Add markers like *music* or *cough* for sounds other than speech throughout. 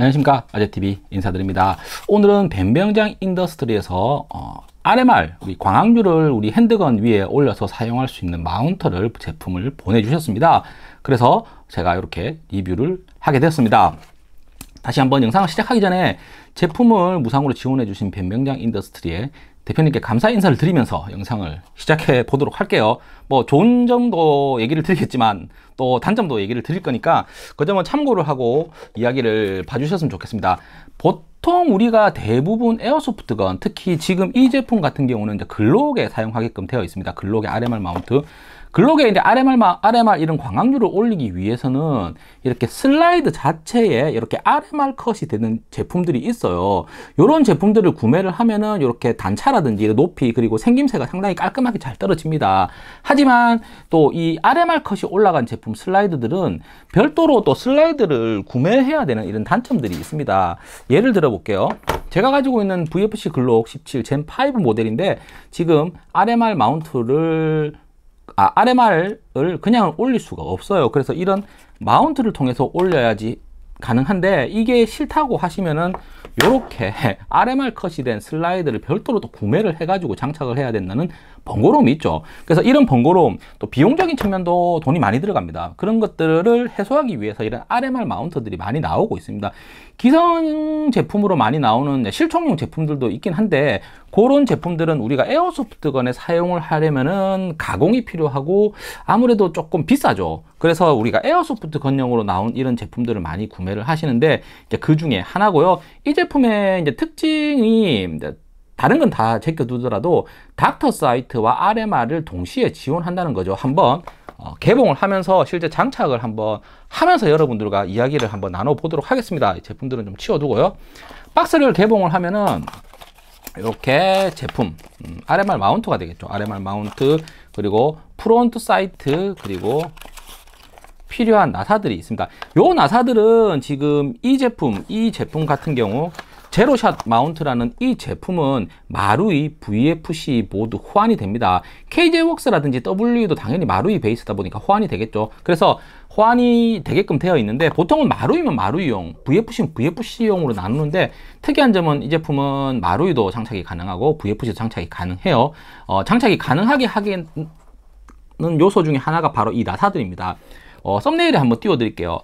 안녕하십니까 아재TV 인사드립니다 오늘은 변병장 인더스트리에서 어, RMR 우리 광학류를 우리 핸드건 위에 올려서 사용할 수 있는 마운터를 제품을 보내주셨습니다 그래서 제가 이렇게 리뷰를 하게 됐습니다 다시 한번 영상을 시작하기 전에 제품을 무상으로 지원해 주신 변명장 인더스트리에 대표님께 감사 인사를 드리면서 영상을 시작해 보도록 할게요. 뭐 좋은 점도 얘기를 드리겠지만 또 단점도 얘기를 드릴 거니까 그 점은 참고를 하고 이야기를 봐주셨으면 좋겠습니다. 보통 우리가 대부분 에어소프트건 특히 지금 이 제품 같은 경우는 이제 글록에 사용하게끔 되어 있습니다. 글록의 RMR 마운트. 글로에 이제 RMR, RMR 이런 광학률을 올리기 위해서는 이렇게 슬라이드 자체에 이렇게 RMR 컷이 되는 제품들이 있어요. 이런 제품들을 구매를 하면은 이렇게 단차라든지 높이 그리고 생김새가 상당히 깔끔하게 잘 떨어집니다. 하지만 또 이 RMR 컷이 올라간 제품 슬라이드들은 별도로 또 슬라이드를 구매해야 되는 이런 단점들이 있습니다. 예를 들어 볼게요. 제가 가지고 있는 VFC 글록 17 젠5 모델인데 지금 RMR 마운트를 아, RMR을 그냥 올릴 수가 없어요. 그래서 이런 마운트를 통해서 올려야지 가능한데 이게 싫다고 하시면은 이렇게 RMR *laughs* 컷이 된 슬라이드를 별도로 또 구매를 해가지고 장착을 해야 된다는 번거로움이 있죠. 그래서 이런 번거로움, 또 비용적인 측면도 돈이 많이 들어갑니다. 그런 것들을 해소하기 위해서 이런 RMR 마운트들이 많이 나오고 있습니다. 기성 제품으로 많이 나오는 실총용 제품들도 있긴 한데 그런 제품들은 우리가 에어소프트건에 사용을 하려면은 가공이 필요하고 아무래도 조금 비싸죠 그래서 우리가 에어소프트건용으로 나온 이런 제품들을 많이 구매를 하시는데 그 중에 하나고요 이 제품의 이제 특징이 다른 건 다 제껴두더라도 닥터 사이트와 RMR을 동시에 지원한다는 거죠 한번 어, 개봉을 하면서 실제 장착을 한번 하면서 여러분들과 이야기를 한번 나눠보도록 하겠습니다. 제품들은 좀 치워두고요. 박스를 개봉을 하면은 이렇게 제품 RMR 음, 마운트가 되겠죠. RMR 마운트 그리고 프론트 사이트 그리고 필요한 나사들이 있습니다. 요 나사들은 지금 이 제품, 이 제품 같은 경우 제로샷 마운트라는 이 제품은 마루이 VFC 모두 호환이 됩니다. KJ웍스라든지 w 도 당연히 마루이 베이스다 보니까 호환이 되겠죠. 그래서 호환이 되게끔 되어 있는데 보통은 마루이면 마루이용, v f c 면 VFC용으로 나누는데 특이한 점은 이 제품은 마루이도 장착이 가능하고 VFC도 장착이 가능해요. 어, 장착이 가능하게 하기는 요소 중에 하나가 바로 이 나사들입니다. 어, 썸네일에 한번 띄워드릴게요.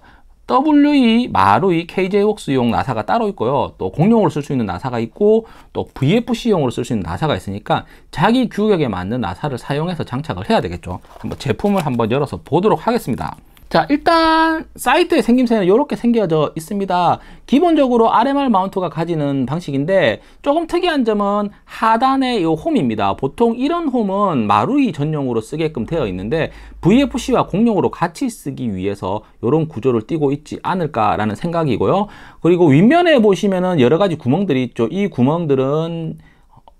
WE, 마루이, e KJ웍스용 나사가 따로 있고요. 또 공용으로 쓸 수 있는 나사가 있고 또 VFC용으로 쓸 수 있는 나사가 있으니까 자기 규격에 맞는 나사를 사용해서 장착을 해야 되겠죠. 한번 제품을 한번 열어서 보도록 하겠습니다. 자 일단 사이트의 생김새는 이렇게 생겨져 있습니다 기본적으로 RMR 마운트가 가지는 방식인데 조금 특이한 점은 하단의 이 홈입니다 보통 이런 홈은 마루이 전용으로 쓰게끔 되어 있는데 VFC와 공용으로 같이 쓰기 위해서 이런 구조를 띄고 있지 않을까 라는 생각이고요 그리고 윗면에 보시면은 여러가지 구멍들이 있죠 이 구멍들은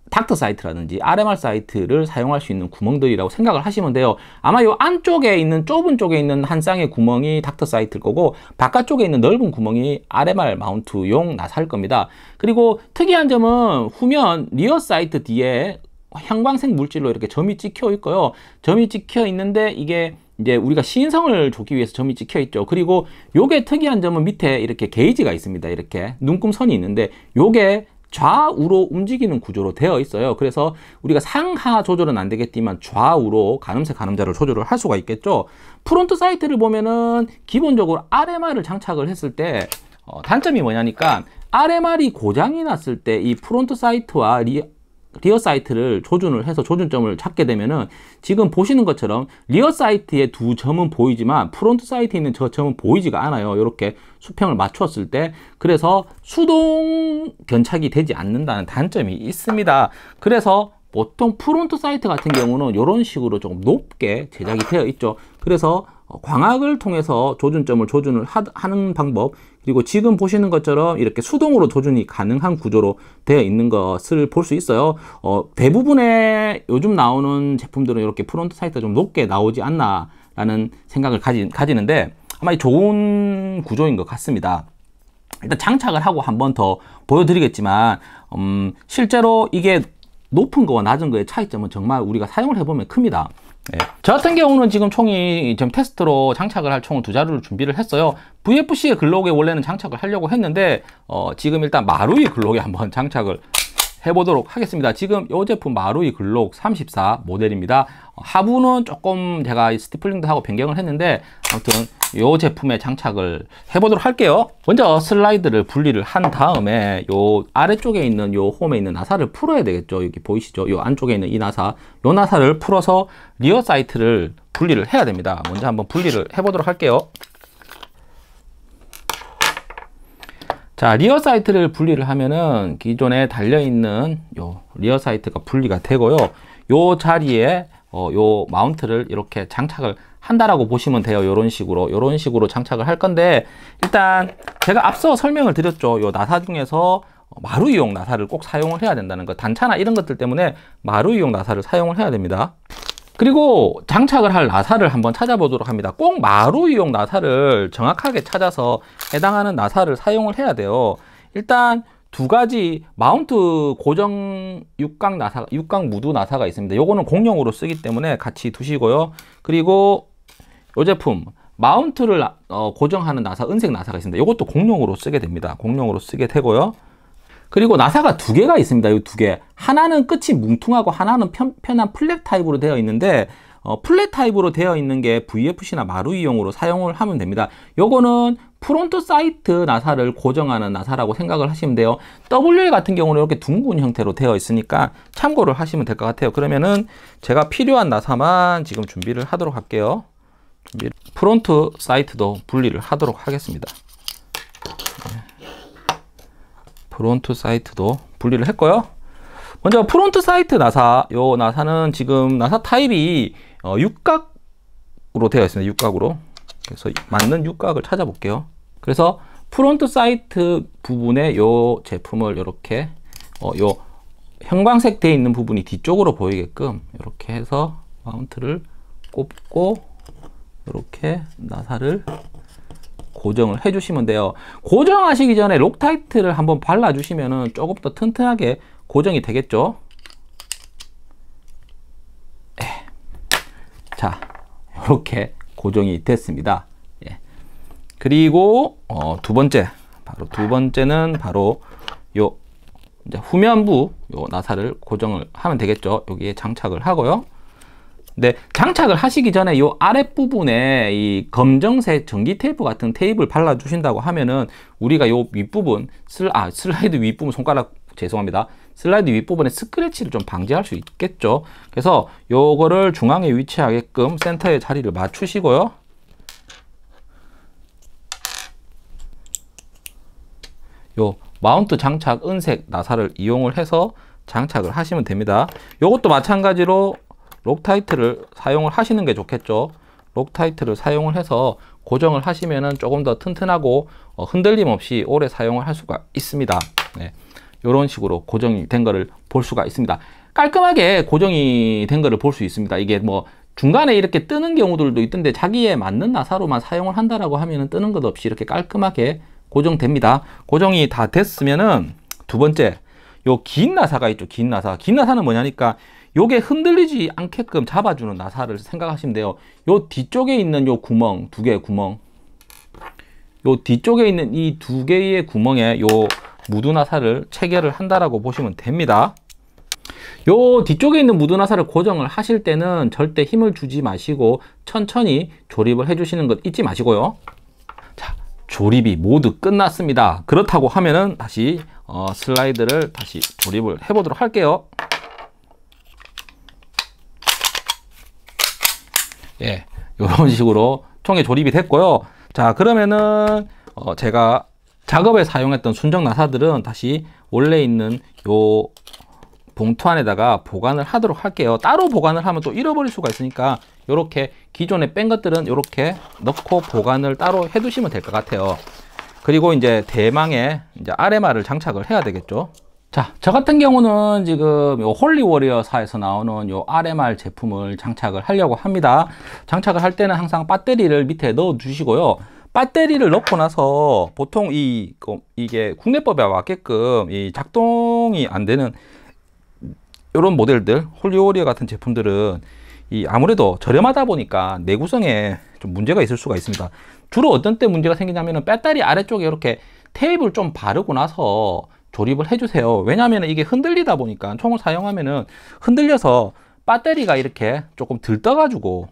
닥터 사이트라든지 RMR 사이트를 사용할 수 있는 구멍들이라고 생각을 하시면 돼요. 아마 이 안쪽에 있는 좁은 쪽에 있는 한 쌍의 구멍이 닥터 사이트일 거고 바깥쪽에 있는 넓은 구멍이 RMR 마운트용 나사일 겁니다. 그리고 특이한 점은 후면 리어 사이트 뒤에 형광색 물질로 이렇게 점이 찍혀 있고요. 점이 찍혀 있는데 이게 이제 우리가 시인성을 주기 위해서 점이 찍혀 있죠. 그리고 요게 특이한 점은 밑에 이렇게 게이지가 있습니다. 이렇게 눈금선이 있는데 요게 좌우로 움직이는 구조로 되어 있어요. 그래서 우리가 상하 조절은 안 되겠지만 좌우로 가늠세 가늠자를 조절을 할 수가 있겠죠. 프론트 사이트를 보면은 기본적으로 RMR을 장착을 했을 때 어, 단점이 뭐냐니까 RMR이 고장이 났을 때 이 프론트 사이트와 리, 리어 사이트를 조준을 해서 조준점을 찾게 되면은 지금 보시는 것처럼 리어 사이트의 두 점은 보이지만 프론트 사이트에 있는 저 점은 보이지가 않아요. 이렇게 수평을 맞췄을 때 그래서 수동 견착이 되지 않는다는 단점이 있습니다. 그래서 보통 프론트 사이트 같은 경우는 이런 식으로 조금 높게 제작이 되어 있죠. 그래서 어, 광학을 통해서 조준점을 조준을 하, 는 방법 그리고 지금 보시는 것처럼 이렇게 수동으로 조준이 가능한 구조로 되어 있는 것을 볼 수 있어요 어, 대부분의 요즘 나오는 제품들은 이렇게 프론트 사이트가 좀 높게 나오지 않나 라는 생각을 가지, 가지는데 아마 좋은 구조인 것 같습니다 일단 장착을 하고 한번 더 보여드리겠지만 음, 실제로 이게 높은 거와 낮은 거의 차이점은 정말 우리가 사용을 해보면 큽니다 예. 저 같은 경우는 지금 총이 지금 테스트로 장착을 할 총을 두 자루를 준비를 했어요. VFC의 글록에 원래는 장착을 하려고 했는데 어, 지금 일단 마루이 글록에 한번 *laughs* 장착을 해보도록 하겠습니다. 지금 이 제품 마루이 글록 34 모델입니다. 어, 하부는 조금 제가 스티플링도 하고 변경을 했는데 아무튼 이 제품에 장착을 해보도록 할게요 먼저 슬라이드를 분리를 한 다음에 요 아래쪽에 있는 요 홈에 있는 나사를 풀어야 되겠죠 여기 보이시죠 요 안쪽에 있는 이 나사 이 나사를 풀어서 리어 사이트를 분리를 해야 됩니다 먼저 한번 분리를 해보도록 할게요 자 리어 사이트를 분리를 하면은 기존에 달려있는 요 리어 사이트가 분리가 되고요 요 자리에 어, 요 마운트를 이렇게 장착을 한다라고 보시면 돼요. 이런 식으로 이런 식으로 장착을 할 건데 일단 제가 앞서 설명을 드렸죠. 요 나사 중에서 마루 이용 나사를 꼭 사용을 해야 된다는 것 단차나 이런 것들 때문에 마루 이용 나사를 사용을 해야 됩니다. 그리고 장착을 할 나사를 한번 찾아보도록 합니다. 꼭 마루 이용 나사를 정확하게 찾아서 해당하는 나사를 사용을 해야 돼요. 일단 두 가지 마운트 고정 육각 나사, 육각 무드 나사가 있습니다. 요거는 공용으로 쓰기 때문에 같이 두시고요. 그리고 이 제품 마운트를 어, 고정하는 나사, 은색 나사가 있습니다. 이것도 공룡으로 쓰게 됩니다. 공룡으로 쓰게 되고요. 그리고 나사가 두 개가 있습니다. 이 두 개. 하나는 끝이 뭉퉁하고 하나는 편, 편한 플랫 타입으로 되어 있는데 어, 플랫 타입으로 되어 있는 게 VFC나 마루이용으로 사용을 하면 됩니다. 요거는 프론트 사이트 나사를 고정하는 나사라고 생각을 하시면 돼요. WL 같은 경우는 이렇게 둥근 형태로 되어 있으니까 참고를 하시면 될 것 같아요. 그러면은 제가 필요한 나사만 지금 준비를 하도록 할게요. 프론트 사이트도 분리를 하도록 하겠습니다. 네. 프론트 사이트도 분리를 했고요. 먼저 프론트 사이트 나사, 요 나사는 지금 나사 타입이 어, 육각으로 되어 있습니다. 육각으로. 그래서 맞는 육각을 찾아볼게요. 그래서 프론트 사이트 부분에 요 제품을 이렇게 어, 요 형광색 되어 있는 부분이 뒤쪽으로 보이게끔 이렇게 해서 마운트를 꼽고 이렇게 나사를 고정을 해주시면 돼요. 고정하시기 전에 록타이트를 한번 발라주시면 조금 더 튼튼하게 고정이 되겠죠. 네. 자, 이렇게 고정이 됐습니다. 예. 그리고 어, 두 번째, 바로 두 번째는 바로 요 후면부 요 나사를 고정을 하면 되겠죠. 여기에 장착을 하고요. 근데 네, 장착을 하시기 전에 이 아랫부분에 이 검정색 전기 테이프 같은 테이프를 발라주신다고 하면은 우리가 이 윗부분 슬, 아, 슬라이드 윗부분 손가락 죄송합니다. 슬라이드 윗부분에 스크래치를 좀 방지할 수 있겠죠. 그래서 요거를 중앙에 위치하게끔 센터의 자리를 맞추시고요. 요 마운트 장착 은색 나사를 이용을 해서 장착을 하시면 됩니다. 요것도 마찬가지로 록타이트를 사용을 하시는 게 좋겠죠. 록타이트를 사용을 해서 고정을 하시면 조금 더 튼튼하고 어, 흔들림 없이 오래 사용을 할 수가 있습니다. 이런 네. 식으로 고정이 된 것을 볼 수가 있습니다. 깔끔하게 고정이 된 것을 볼 수 있습니다. 이게 뭐 중간에 이렇게 뜨는 경우들도 있던데 자기에 맞는 나사로만 사용을 한다라고 하면 뜨는 것 없이 이렇게 깔끔하게 고정됩니다. 고정이 다 됐으면은 두 번째 요 긴 나사가 있죠. 긴 나사. 긴 나사는 뭐냐니까 요게 흔들리지 않게끔 잡아주는 나사를 생각하시면 돼요. 요 뒤쪽에 있는 요 구멍, 두 개의 구멍. 요 뒤쪽에 있는 이 두 개의 구멍에 요 무드나사를 체결을 한다라고 보시면 됩니다. 요 뒤쪽에 있는 무드나사를 고정을 하실 때는 절대 힘을 주지 마시고 천천히 조립을 해주시는 것 잊지 마시고요. 자, 조립이 모두 끝났습니다. 그렇다고 하면은 다시 어, 슬라이드를 다시 조립을 해보도록 할게요. 예, 이런 식으로 총에 조립이 됐고요. 자, 그러면은 어, 제가 작업에 사용했던 순정 나사들은 다시 원래 있는 요 봉투 안에다가 보관을 하도록 할게요. 따로 보관을 하면 또 잃어버릴 수가 있으니까 이렇게 기존에 뺀 것들은 이렇게 넣고 보관을 따로 해두시면 될 것 같아요. 그리고 이제 대망의 이제 RMR을 장착을 해야 되겠죠. 자, 저 같은 경우는 지금 요 홀리워리어사에서 나오는 요 RMR 제품을 장착을 하려고 합니다. 장착을 할 때는 항상 배터리를 밑에 넣어 주시고요. 배터리를 넣고 나서 보통 이 그, 이게 국내법에 맞게끔 이 작동이 안 되는 이런 모델들 홀리오리어 같은 제품들은 이 아무래도 저렴하다 보니까 내구성에 좀 문제가 있을 수가 있습니다 주로 어떤 때 문제가 생기냐면은 배터리 아래쪽에 이렇게 테이블좀 바르고 나서 조립을 해주세요. 왜냐하면 이게 흔들리다 보니까 총을 사용하면은 흔들려서 배터리가 이렇게 조금 들떠가지고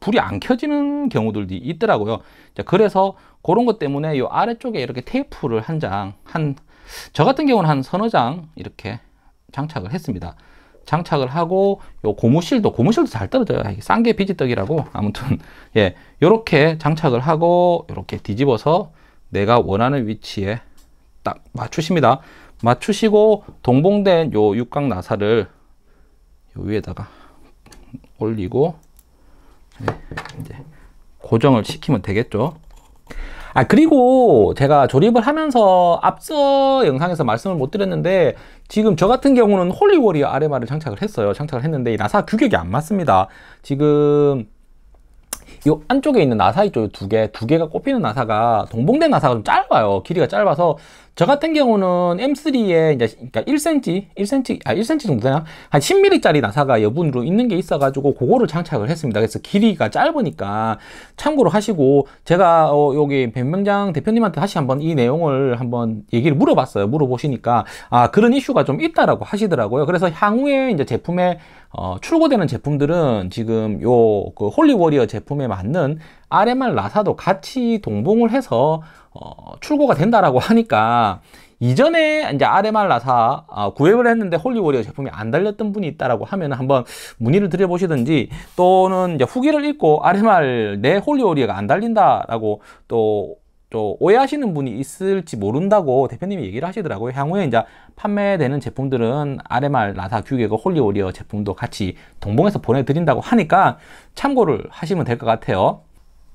불이 안 켜지는 경우들도 있더라고요. 자, 그래서 그런 것 때문에 이 아래쪽에 이렇게 테이프를 한 장, 한, 저 같은 경우는 한 서너 장 이렇게 장착을 했습니다. 장착을 하고 요 고무실도 고무실도 잘 떨어져요 싼 게 비지떡이라고 아무튼 *laughs* 예 요렇게 장착을 하고 이렇게 뒤집어서 내가 원하는 위치에 딱 맞추십니다 맞추시고 동봉된 요 육각 나사를 요 위에다가 올리고 네, 이제 고정을 시키면 되겠죠. 아 그리고 제가 조립을 하면서 앞서 영상에서 말씀을 못 드렸는데 지금 저 같은 경우는 홀리워리 아레마를 장착을 했어요 장착을 했는데 나사 규격이 안 맞습니다 지금 이 안쪽에 있는 나사 있죠 두개두 개가 꼽히는 나사가 동봉된 나사가 좀 짧아요 길이가 짧아서 저 같은 경우는 M3에 이제 그러니까 1cm, 1cm, 아 1cm 정도 되나? 한 10mm짜리 나사가 여분으로 있는 게 있어가지고 그거를 장착을 했습니다. 그래서 길이가 짧으니까 참고로 하시고 제가 어, 여기 변명장 대표님한테 다시 한번 이 내용을 한번 얘기를 물어봤어요. 물어보시니까 아 그런 이슈가 좀 있다라고 하시더라고요. 그래서 향후에 이제 제품에 어, 출고되는 제품들은 지금 요 그 홀리워리어 제품에 맞는 RMR 나사도 같이 동봉을 해서 어, 출고가 된다라고 하니까 이전에 이제 RMR 나사 어, 아, 구입을 했는데 홀리워리어 제품이 안 달렸던 분이 있다라고 하면 한번 문의를 드려보시든지 또는 이제 후기를 읽고 RMR 내 홀리워리어가 안 달린다라고 또, 또 오해하시는 분이 있을지 모른다고 대표님이 얘기를 하시더라고요. 향후에 이제 판매되는 제품들은 RMR 나사 규격의 홀리오리어 제품도 같이 동봉해서 보내드린다고 하니까 참고를 하시면 될 것 같아요.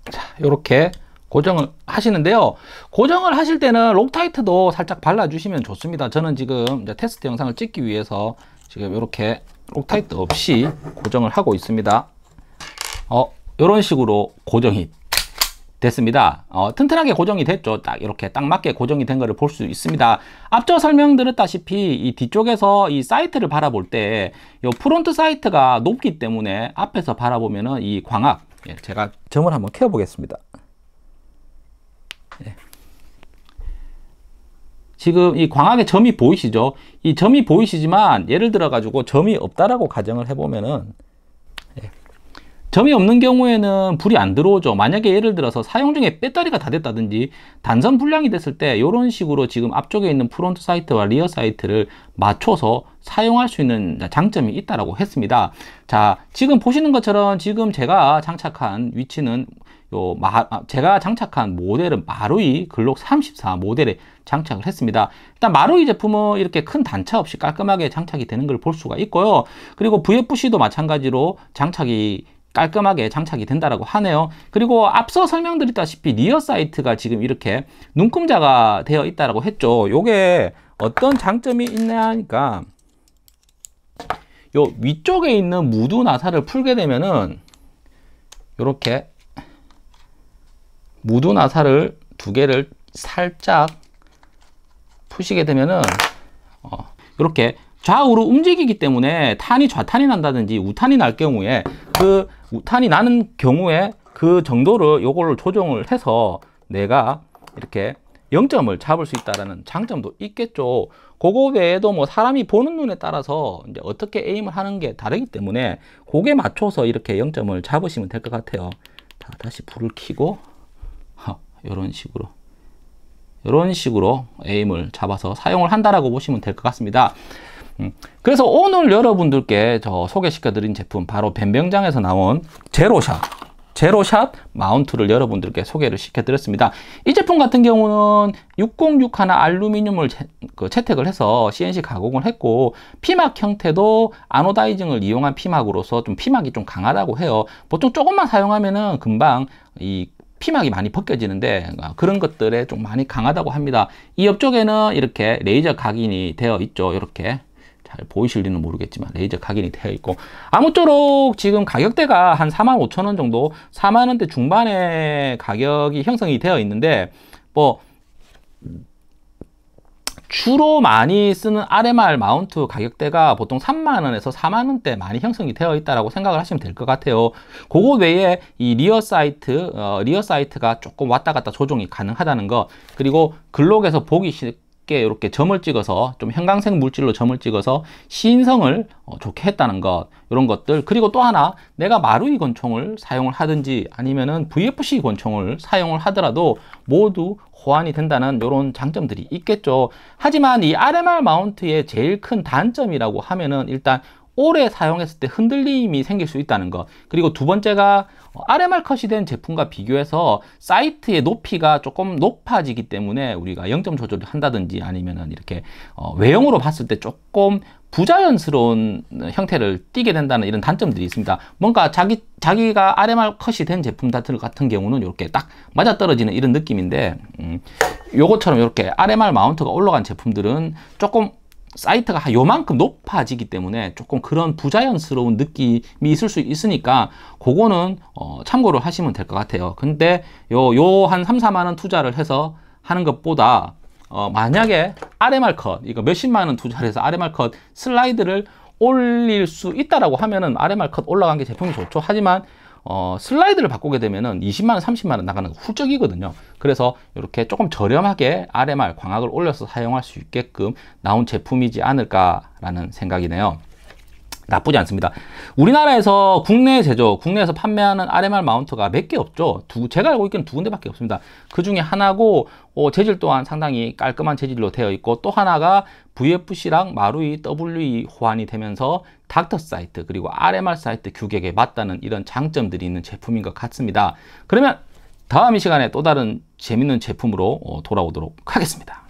자, 이렇게 고정을 하시는데요. 고정을 하실 때는 록타이트도 살짝 발라주시면 좋습니다. 저는 지금 테스트 영상을 찍기 위해서 지금 이렇게 록타이트 없이 고정을 하고 있습니다. 어, 이런 식으로 고정이 됐습니다. 어, 튼튼하게 고정이 됐죠. 딱 이렇게 딱 맞게 고정이 된 것을 볼 수 있습니다. 앞서 설명드렸다시피 이 뒤쪽에서 이 사이트를 바라볼 때 이 프론트 사이트가 높기 때문에 앞에서 바라보면은 이 광학 예, 제가 점을 한번 켜보겠습니다. 예. 지금 이 광학의 점이 보이시죠? 이 점이 보이시지만 예를 들어 가지고 점이 없다라고 가정을 해보면은 점이 없는 경우에는 불이 안 들어오죠. 만약에 예를 들어서 사용 중에 배터리가 다 됐다든지 단선 불량이 됐을 때 이런 식으로 지금 앞쪽에 있는 프론트 사이트와 리어 사이트를 맞춰서 사용할 수 있는 장점이 있다라고 했습니다. 자, 지금 보시는 것처럼 지금 제가 장착한 위치는 요 마, 아, 제가 장착한 모델은 마루이 글록 34 모델에 장착을 했습니다. 일단 마루이 제품은 이렇게 큰 단차 없이 깔끔하게 장착이 되는 걸 볼 수가 있고요. 그리고 VFC도 마찬가지로 장착이 깔끔하게 장착이 된다라고 하네요. 그리고 앞서 설명드렸다시피 리어 사이트가 지금 이렇게 눈금자가 되어 있다라고 했죠. 요게 어떤 장점이 있냐 하니까 요 위쪽에 있는 무드 나사를 풀게 되면은 요렇게 무드 나사를 두 개를 살짝 푸시게 되면은 어, 이렇게 좌우로 움직이기 때문에 탄이 좌탄이 난다든지 우탄이 날 경우에 그 우탄이 나는 경우에 그 정도를 요걸 조정을 해서 내가 이렇게 0점을 잡을 수 있다라는 장점도 있겠죠. 그거 외에도 뭐 사람이 보는 눈에 따라서 이제 어떻게 에임을 하는 게 다르기 때문에 그게 맞춰서 이렇게 0점을 잡으시면 될 것 같아요. 자, 다시 불을 켜고 이런 식으로 이런 식으로 에임을 잡아서 사용을 한다라고 보시면 될 것 같습니다. 음. 그래서 오늘 여러분들께 저 소개시켜드린 제품 바로 뱀병장에서 나온 제로샷 제로샷 마운트를 여러분들께 소개를 시켜드렸습니다. 이 제품 같은 경우는 606 하나 알루미늄을 채, 그 택을 해서 CNC 가공을 했고 피막 형태도 아노다이징을 이용한 피막으로서 좀 피막이 좀 강하다고 해요. 보통 조금만 사용하면은 금방 이 피막이 많이 벗겨지는데 그런 것들에 좀 많이 강하다고 합니다. 이 옆쪽에는 이렇게 레이저 각인이 되어 있죠. 이렇게 잘 보이실지는 모르겠지만 레이저 각인이 되어 있고 아무쪼록 지금 가격대가 한 4만 5천 원 정도 4만 원대 중반에 가격이 형성이 되어 있는데 뭐 주로 많이 쓰는 RMR 마운트 가격대가 보통 3만원에서 4만원대 많이 형성이 되어 있다고 라 생각을 하시면 될 것 같아요. 그거 외에 이 리어 사이트, 어, 리어 사이트가 조금 왔다 갔다 조정이 가능하다는 거, 그리고 글록에서 보기, 얇게 이렇게 점을 찍어서 좀 형광색 물질로 점을 찍어서 시인성을 어, 좋게 했다는 것 이런 것들 그리고 또 하나 내가 마루이 권총을 사용을 하든지 아니면은 VFC 권총을 사용을 하더라도 모두 호환이 된다는 이런 장점들이 있겠죠 하지만 이 RMR 마운트의 제일 큰 단점이라고 하면은 일단 오래 사용했을 때 흔들림이 생길 수 있다는 것 그리고 두 번째가 RMR 컷이 된 제품과 비교해서 사이트의 높이가 조금 높아지기 때문에 우리가 영점 조절을 한다든지 아니면은 이렇게 어, 외형으로 봤을 때 조금 부자연스러운 형태를 띠게 된다는 이런 단점들이 있습니다. 뭔가 자기, 자기가 RMR 컷이 된 제품 같은 경우는 이렇게 딱 맞아떨어지는 이런 느낌인데, 음, 요것처럼 이렇게 RMR 마운트가 올라간 제품들은 조금 사이트가 요만큼 높아지기 때문에 조금 그런 부자연스러운 느낌이 있을 수 있으니까 그거는 어, 참고를 하시면 될 것 같아요. 근데 요 요 한 3, 4만 원 투자를 해서 하는 것보다 어, 만약에 RMR 컷, 이거 몇십만 원 투자를 해서 RMR 컷 슬라이드를 올릴 수 있다라고 하면은 RMR 컷 올라간 게 제품이 좋죠. 하지만 어, 슬라이드를 바꾸게 되면은 20만원, 30만원 나가는 거 훌쩍이거든요. 그래서 이렇게 조금 저렴하게 RMR 광학을 올려서 사용할 수 있게끔 나온 제품이지 않을까라는 생각이네요. 나쁘지 않습니다. 우리나라에서 국내 제조, 국내에서 판매하는 RMR 마운트가 몇 개 없죠. 두, 제가 알고 있기는 두 군데밖에 없습니다. 그 중에 하나고 어, 재질 또한 상당히 깔끔한 재질로 되어 있고 또 하나가 VFC랑 마루이 WE 호환이 되면서 닥터 사이트 그리고 RMR 사이트 규격에 맞다는 이런 장점들이 있는 제품인 것 같습니다. 그러면 다음 이 시간에 또 다른 재밌는 제품으로 어, 돌아오도록 하겠습니다.